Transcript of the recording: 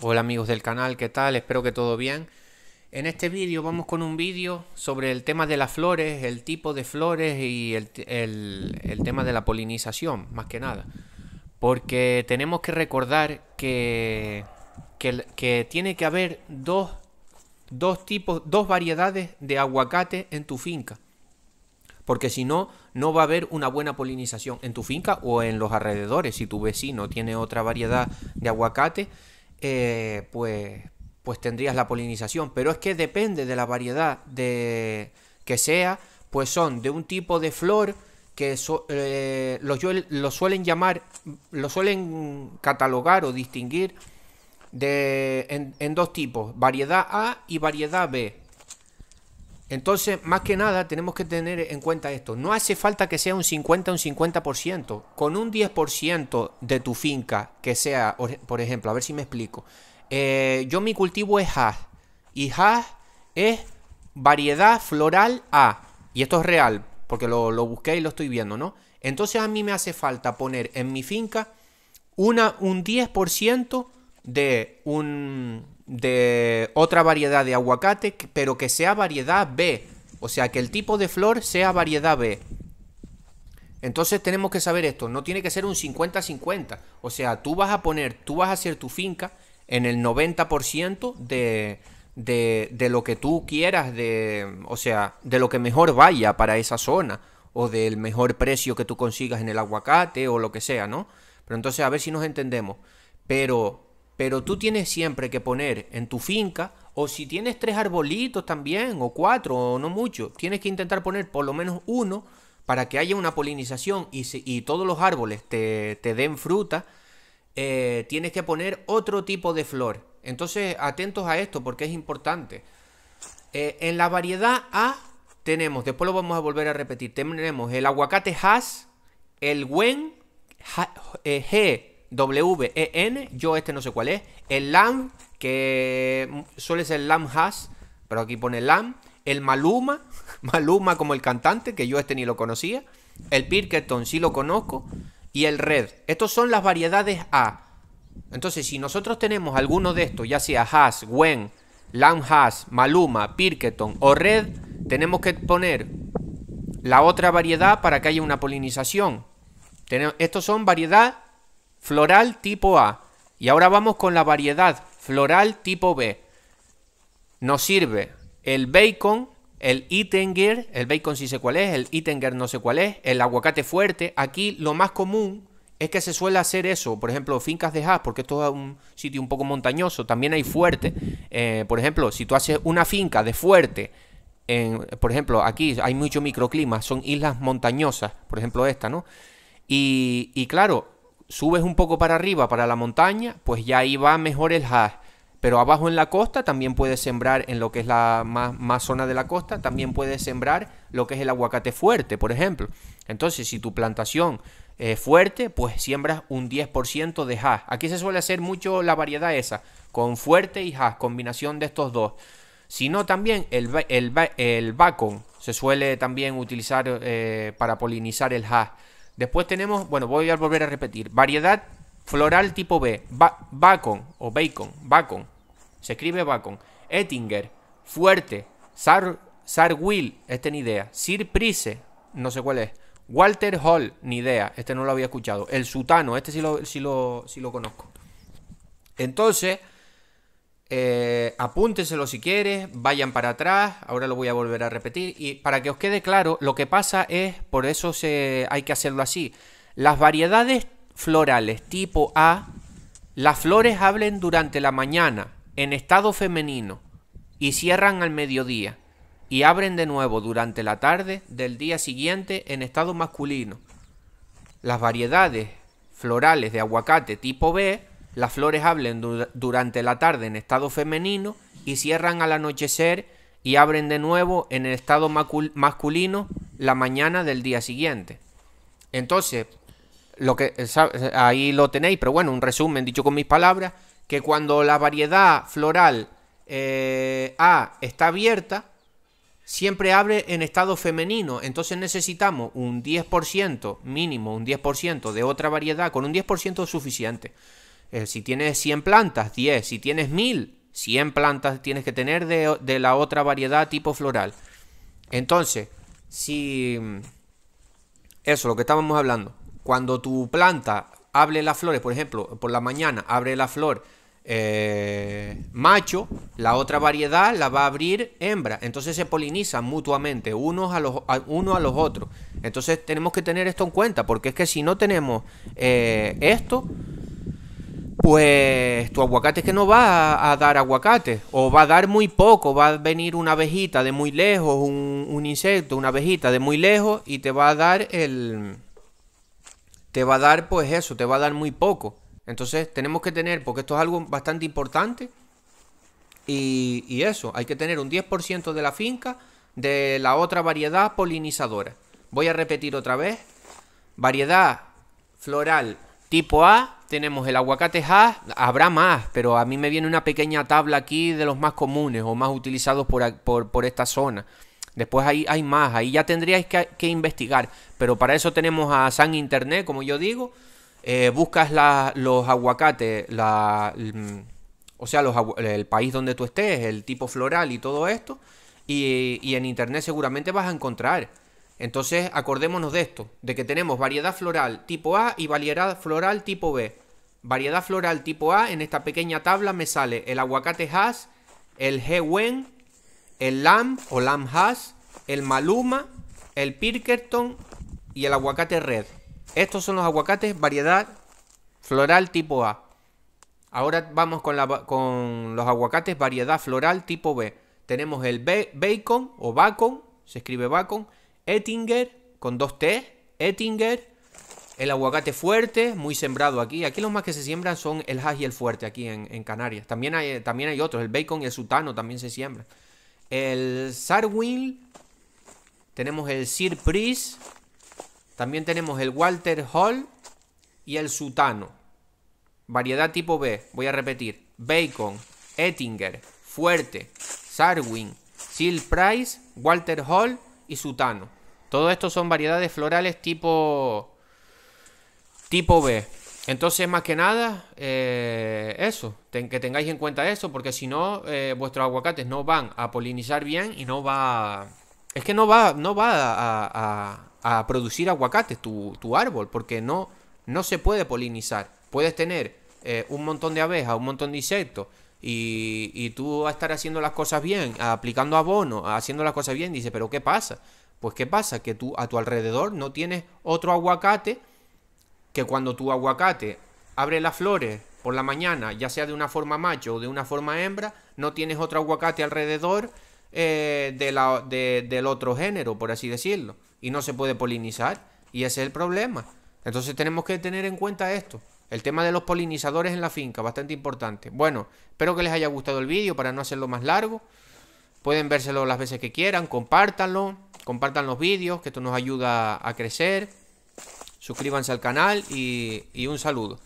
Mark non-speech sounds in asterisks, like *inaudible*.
Hola amigos del canal, ¿qué tal? Espero que todo bien. En este vídeo vamos con un vídeo sobre el tema de las flores, el tipo de flores y el, tema de la polinización, más que nada. Porque tenemos que recordar que, que, que tiene que haber dos, dos tipos, dos variedades de aguacate en tu finca. Porque si no, no va a haber una buena polinización en tu finca o en los alrededores. Si tu vecino tiene otra variedad de aguacate, eh, pues, pues tendrías la polinización. Pero es que depende de la variedad de, que sea, pues son de un tipo de flor que eh, lo, suelen llamar, lo suelen catalogar o distinguir de, en dos tipos, variedad A y variedad B. Entonces, más que nada, tenemos que tener en cuenta esto. No hace falta que sea un 50 un 50%. Con un 10% de tu finca, que sea, por ejemplo, a ver si me explico. Eh, yo mi cultivo es hash. Y haz es variedad floral A. Y esto es real, porque lo, busqué y lo estoy viendo, ¿no? Entonces a mí me hace falta poner en mi finca una, un 10% de un de otra variedad de aguacate, pero que sea variedad B, o sea, que el tipo de flor sea variedad B. Entonces tenemos que saber esto, no tiene que ser un 50-50, o sea, tú vas a poner, tú vas a hacer tu finca en el 90% de, de, de lo que tú quieras, de, o sea, de lo que mejor vaya para esa zona, o del mejor precio que tú consigas en el aguacate, o lo que sea, ¿no? Pero entonces a ver si nos entendemos. Pero pero tú tienes siempre que poner en tu finca, o si tienes tres arbolitos también, o cuatro, o no mucho, tienes que intentar poner por lo menos uno para que haya una polinización y, todos los árboles te, den fruta, eh, tienes que poner otro tipo de flor. Entonces, atentos a esto porque es importante. Eh, en la variedad A tenemos, después lo vamos a volver a repetir, tenemos el aguacate has, el buen eh, G, e N. yo este no sé cuál es. El LAM, que suele ser LAM Has, pero aquí pone LAM. El Maluma, *laughs* Maluma como el cantante, que yo este ni lo conocía. El Pirketon sí lo conozco. Y el Red. Estos son las variedades A. Entonces, si nosotros tenemos alguno de estos, ya sea Has, Wen, Lam Has, Maluma, Pirketon o Red, tenemos que poner la otra variedad para que haya una polinización. Estos son variedad floral tipo A. Y ahora vamos con la variedad floral tipo B. Nos sirve el bacon, el itenger el bacon sí sé cuál es, el itenger no sé cuál es, el aguacate fuerte. Aquí lo más común es que se suele hacer eso, por ejemplo, fincas de haz, porque esto es un sitio un poco montañoso, también hay fuerte. Eh, por ejemplo, si tú haces una finca de fuerte, por ejemplo, aquí hay mucho microclima, son islas montañosas, por ejemplo esta, ¿no? y claro, subes un poco para arriba, para la montaña, pues ya ahí va mejor el hash. Pero abajo en la costa también puedes sembrar, en lo que es la más, zona de la costa, también puedes sembrar lo que es el aguacate fuerte, por ejemplo. Entonces, si tu plantación es fuerte, pues siembras un 10% de hash. Aquí se suele hacer mucho la variedad esa, con fuerte y hash, combinación de estos dos. Si no, también el, el, se suele también utilizar eh, para polinizar el hash. Después tenemos, bueno, voy a volver a repetir, variedad floral tipo B, Bacon o Bacon, Bacon, se escribe Bacon, Ettinger, Fuerte, Sar will este ni idea, Sir Price, no sé cuál es, Walter Hall, ni idea, este no lo había escuchado, El Sutano, este lo, lo, sí lo conozco. Entonces, eh, apúnteselo si quieres, vayan para atrás, ahora lo voy a volver a repetir. Y para que os quede claro, lo que pasa es, por eso se, hay que hacerlo así, las variedades florales tipo A, las flores hablen durante la mañana en estado femenino y cierran al mediodía y abren de nuevo durante la tarde del día siguiente en estado masculino. Las variedades florales de aguacate tipo B las flores hablen durante la tarde en estado femenino y cierran al anochecer y abren de nuevo en el estado masculino la mañana del día siguiente. Entonces, lo que eh, eh, ahí lo tenéis, pero bueno, un resumen dicho con mis palabras, que cuando la variedad floral eh, A está abierta, siempre abre en estado femenino, entonces necesitamos un 10% mínimo, un 10% de otra variedad, con un 10% suficiente. Eh, si tienes 100 plantas, 10. Si tienes 1000, 100 plantas tienes que tener de, la otra variedad tipo floral. Entonces, si... Mm, eso, lo que estábamos hablando. Cuando tu planta abre las flores, por ejemplo, por la mañana abre la flor eh, macho, la otra variedad la va a abrir hembra. Entonces se polinizan mutuamente, unos a los, uno a los otros. Entonces tenemos que tener esto en cuenta, porque es que si no tenemos eh, esto, pues tu aguacate es que no va a, dar aguacate, o va a dar muy poco, va a venir una abejita de muy lejos, un, insecto, una abejita de muy lejos, y te va a dar el... Te va a dar pues eso, te va a dar muy poco. Entonces tenemos que tener, porque esto es algo bastante importante, y, y eso, hay que tener un 10% de la finca de la otra variedad polinizadora. Voy a repetir otra vez, variedad floral Tipo A, tenemos el aguacate Ha, habrá más, pero a mí me viene una pequeña tabla aquí de los más comunes o más utilizados por, esta zona. Después ahí hay más, ahí ya tendríais que, investigar, pero para eso tenemos a San Internet, como yo digo. Eh, buscas los aguacates, la, mm, o sea, el país donde tú estés, el tipo floral y todo esto, y, y en Internet seguramente vas a encontrar. Entonces, acordémonos de esto, de que tenemos variedad floral tipo A y variedad floral tipo B. Variedad floral tipo A, en esta pequeña tabla me sale el aguacate has, el He-Wen, el Lam o Lam has, el maluma, el Pirkerton y el aguacate red. Estos son los aguacates variedad floral tipo A. Ahora vamos con, los aguacates variedad floral tipo B. Tenemos el bacon o bacon, se escribe bacon, Ettinger, con dos T, Ettinger, el aguacate fuerte, muy sembrado aquí. Aquí los más que se siembran son el hash y el fuerte aquí en, Canarias. También hay, también hay otros, el bacon y el sutano también se siembran. El Sarwin tenemos el Sir Price, también tenemos el Walter Hall y el sutano. Variedad tipo B, voy a repetir. Bacon, Ettinger, Fuerte, Sarwin, Sir Price, Walter Hall y sutano. Todo esto son variedades florales tipo, tipo B. Entonces, más que nada, eh, eso, que tengáis en cuenta eso, porque si no, eh, vuestros aguacates no van a polinizar bien y no va... Es que no va, no va a, producir aguacates tu, árbol, porque no, no se puede polinizar. Puedes tener eh, un montón de abejas, un montón de insectos, y, y tú a estar haciendo las cosas bien, aplicando abono, haciendo las cosas bien, dice, pero ¿qué pasa? Pues ¿qué pasa? Que tú a tu alrededor no tienes otro aguacate que cuando tu aguacate abre las flores por la mañana, ya sea de una forma macho o de una forma hembra, no tienes otro aguacate alrededor eh, de del otro género, por así decirlo. Y no se puede polinizar. Y ese es el problema. Entonces tenemos que tener en cuenta esto. El tema de los polinizadores en la finca, bastante importante. Bueno, espero que les haya gustado el vídeo para no hacerlo más largo. Pueden vérselo las veces que quieran, compártanlo, compartan los vídeos, que esto nos ayuda a crecer. Suscríbanse al canal y un saludo.